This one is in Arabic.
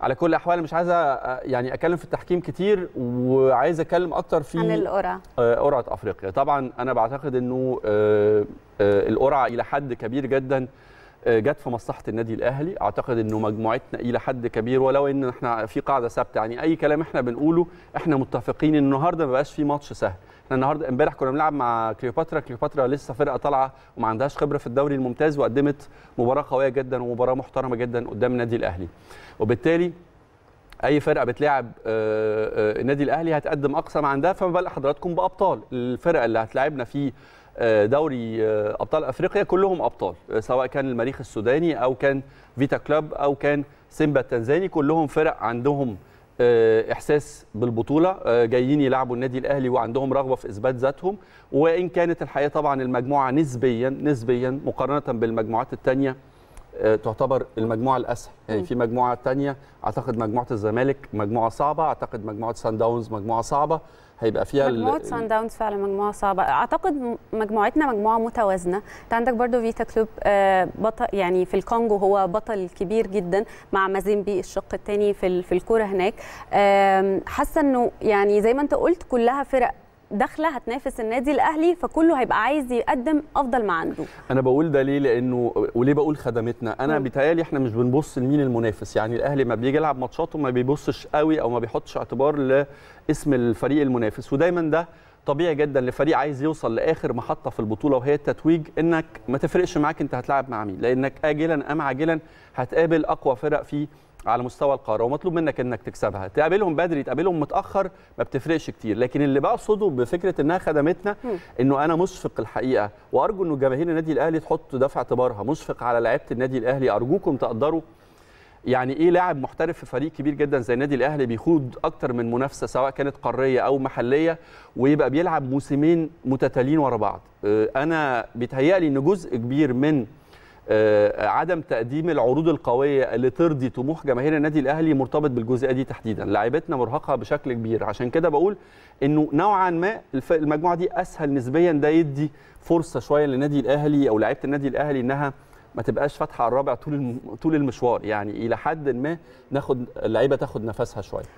على كل الاحوال مش عايزه يعني اتكلم في التحكيم كتير وعايزه اتكلم اكتر في عن القرعه آه، قرعه افريقيا طبعا انا بعتقد انه آه، آه، القرعه الى حد كبير جدا آه، جت في مصلحه النادي الاهلي اعتقد انه مجموعتنا الى حد كبير ولو ان احنا في قاعده ثابته يعني اي كلام احنا بنقوله احنا متفقين ان النهارده ما بقاش في ماتش سهل احنا النهارده امبارح كنا بنلعب مع كليوباترا كليوباترا لسه فرقه طالعه وما عندهاش خبره في الدوري الممتاز وقدمت مباراه قويه جدا ومباراه محترمه جدا قدام النادي الاهلي وبالتالي اي فرقه بتلاعب آه، آه، النادي الاهلي هتقدم اقصى ما عندها فما بالك حضراتكم بابطال الفرقه اللي هتلاعبنا في آه، دوري ابطال افريقيا كلهم ابطال سواء كان المريخ السوداني او كان فيتا كلاب او كان سيمبا التنزاني كلهم فرق عندهم احساس بالبطوله جايين يلعبوا النادي الاهلي وعندهم رغبه في اثبات ذاتهم وان كانت الحقيقه طبعا المجموعه نسبيا نسبيا مقارنه بالمجموعات الثانيه آه، تعتبر المجموعه الاسهل يعني في مجموعه تانية اعتقد مجموعه الزمالك مجموعه صعبه اعتقد مجموعه سان داونز مجموعه صعبه هيبقى فيها مجموعه سان داونز فعلا مجموعه صعبه اعتقد مجموعتنا مجموعه متوازنه انت عندك برضو فيتا آه، كلوب بطل يعني في الكونجو هو بطل كبير جدا مع مازيمبي الشق الثاني في في الكوره هناك حاسه انه يعني زي ما انت قلت كلها فرق داخله هتنافس النادي الاهلي فكله هيبقى عايز يقدم افضل ما عنده انا بقول ده ليه لانه وليه بقول خدمتنا انا بيتهيالي احنا مش بنبص لمين المنافس يعني الاهلي ما بيجي يلعب ماتشاته ما بيبصش قوي او ما بيحطش اعتبار لاسم الفريق المنافس ودايما ده طبيعي جدا لفريق عايز يوصل لاخر محطه في البطوله وهي التتويج انك ما تفرقش معاك انت هتلعب مع مين لانك اجلا ام عاجلا هتقابل اقوى فرق في على مستوى القاره ومطلوب منك انك تكسبها تقابلهم بدري تقابلهم متاخر ما بتفرقش كتير لكن اللي بقصده بفكره انها خدمتنا انه انا مشفق الحقيقه وارجو انه جماهير النادي الاهلي تحط ده في اعتبارها مشفق على لعيبه النادي الاهلي ارجوكم تقدروا يعني ايه لاعب محترف في فريق كبير جدا زي النادي الاهلي بيخوض اكتر من منافسه سواء كانت قاريه او محليه ويبقى بيلعب موسمين متتاليين ورا بعض أه، انا بيتهيألي ان جزء كبير من آه، عدم تقديم العروض القويه اللي ترضي طموح جماهير النادي الاهلي مرتبط بالجزئيه دي تحديدا لعيبتنا مرهقه بشكل كبير عشان كده بقول انه نوعا ما المجموعه دي اسهل نسبيا ده يدي فرصه شويه للنادي الاهلي او لعيبه النادي الاهلي انها ما تبقاش فاتحه على الرابع طول طول المشوار يعني الى حد ما ناخد اللعيبه تاخد نفسها شويه